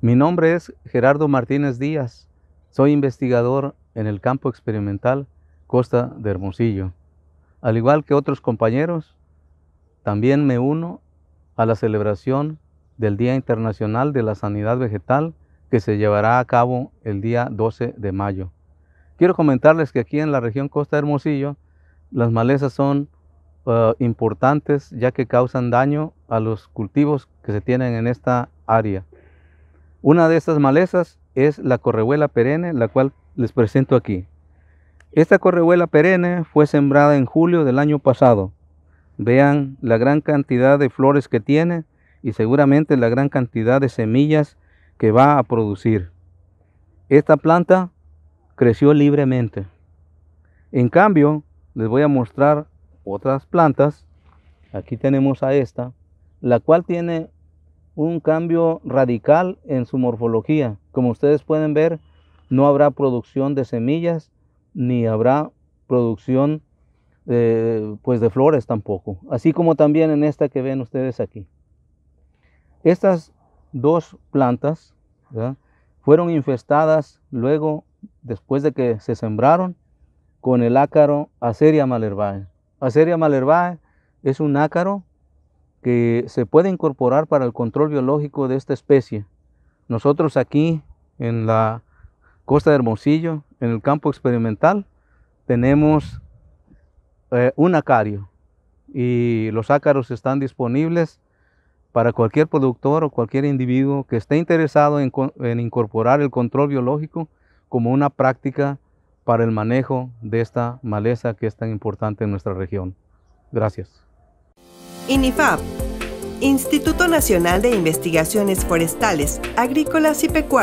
Mi nombre es Gerardo Martínez Díaz. Soy investigador en el campo experimental Costa de Hermosillo. Al igual que otros compañeros, también me uno a la celebración del Día Internacional de la Sanidad Vegetal que se llevará a cabo el día 12 de mayo. Quiero comentarles que aquí en la región Costa de Hermosillo las malezas son uh, importantes ya que causan daño a los cultivos que se tienen en esta área. Una de estas malezas es la correhuela perenne, la cual les presento aquí. Esta correhuela perenne fue sembrada en julio del año pasado. Vean la gran cantidad de flores que tiene y seguramente la gran cantidad de semillas que va a producir. Esta planta creció libremente. En cambio, les voy a mostrar otras plantas. Aquí tenemos a esta, la cual tiene un cambio radical en su morfología. Como ustedes pueden ver, no habrá producción de semillas ni habrá producción eh, pues de flores tampoco, así como también en esta que ven ustedes aquí. Estas dos plantas fueron infestadas luego, después de que se sembraron, con el ácaro Aceria malervae. Aceria malerbae es un ácaro que se puede incorporar para el control biológico de esta especie. Nosotros aquí en la costa de Hermosillo, en el campo experimental, tenemos eh, un acario y los ácaros están disponibles para cualquier productor o cualquier individuo que esté interesado en incorporar el control biológico como una práctica para el manejo de esta maleza que es tan importante en nuestra región. Gracias. INIFAP, Instituto Nacional de Investigaciones Forestales, Agrícolas y Pecuarias.